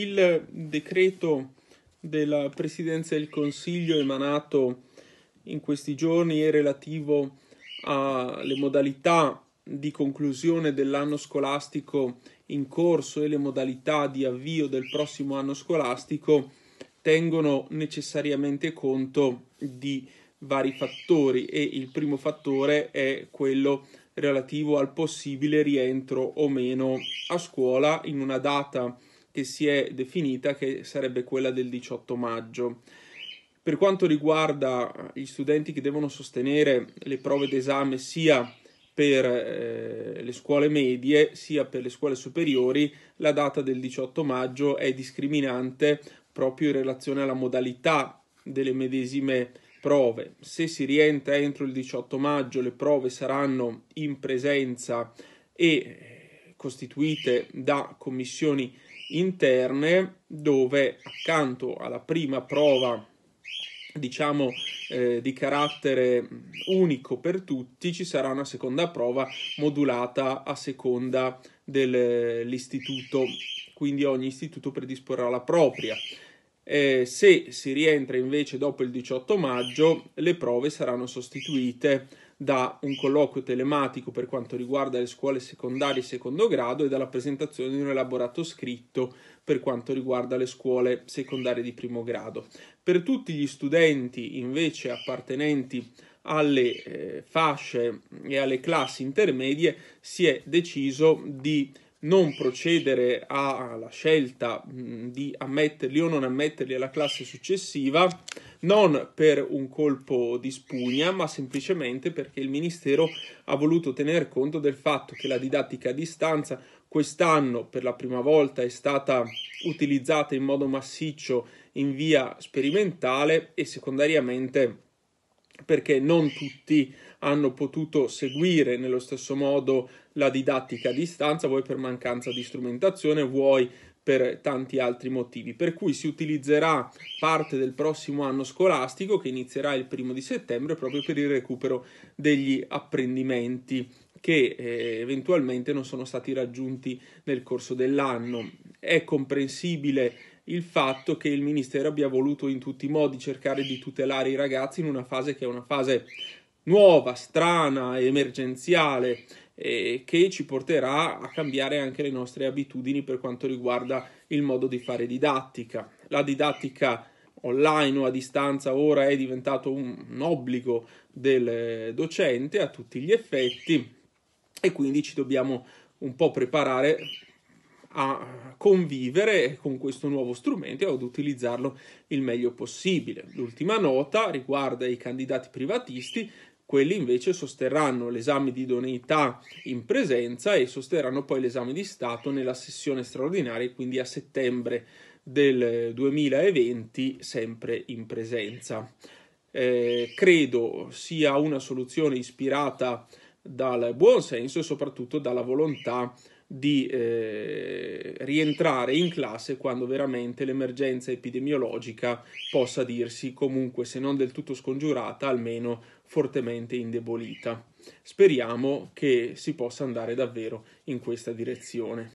il decreto della Presidenza del Consiglio emanato in questi giorni è relativo alle modalità di conclusione dell'anno scolastico in corso e le modalità di avvio del prossimo anno scolastico tengono necessariamente conto di vari fattori e il primo fattore è quello relativo al possibile rientro o meno a scuola in una data che si è definita che sarebbe quella del 18 maggio. Per quanto riguarda eh, gli studenti che devono sostenere le prove d'esame sia per eh, le scuole medie sia per le scuole superiori, la data del 18 maggio è discriminante proprio in relazione alla modalità delle medesime prove. Se si rientra entro il 18 maggio, le prove saranno in presenza e eh, costituite da commissioni interne dove accanto alla prima prova diciamo eh, di carattere unico per tutti ci sarà una seconda prova modulata a seconda dell'istituto quindi ogni istituto predisporrà la propria eh, se si rientra invece dopo il 18 maggio le prove saranno sostituite da un colloquio telematico per quanto riguarda le scuole secondarie e secondo grado e dalla presentazione di un elaborato scritto per quanto riguarda le scuole secondarie di primo grado. Per tutti gli studenti invece appartenenti alle eh, fasce e alle classi intermedie si è deciso di non procedere alla scelta di ammetterli o non ammetterli alla classe successiva, non per un colpo di spugna, ma semplicemente perché il Ministero ha voluto tener conto del fatto che la didattica a distanza quest'anno per la prima volta è stata utilizzata in modo massiccio in via sperimentale e secondariamente perché non tutti hanno potuto seguire nello stesso modo la didattica a distanza, vuoi per mancanza di strumentazione, vuoi per tanti altri motivi. Per cui si utilizzerà parte del prossimo anno scolastico che inizierà il primo di settembre proprio per il recupero degli apprendimenti che eh, eventualmente non sono stati raggiunti nel corso dell'anno. È comprensibile il fatto che il Ministero abbia voluto in tutti i modi cercare di tutelare i ragazzi in una fase che è una fase nuova, strana, emergenziale, e che ci porterà a cambiare anche le nostre abitudini per quanto riguarda il modo di fare didattica. La didattica online o a distanza ora è diventato un obbligo del docente a tutti gli effetti e quindi ci dobbiamo un po' preparare a convivere con questo nuovo strumento e ad utilizzarlo il meglio possibile. L'ultima nota riguarda i candidati privatisti, quelli invece sosterranno l'esame di idoneità in presenza e sosterranno poi l'esame di Stato nella sessione straordinaria, quindi a settembre del 2020, sempre in presenza. Eh, credo sia una soluzione ispirata dal buon senso e soprattutto dalla volontà di eh, rientrare in classe quando veramente l'emergenza epidemiologica possa dirsi comunque se non del tutto scongiurata almeno fortemente indebolita. Speriamo che si possa andare davvero in questa direzione.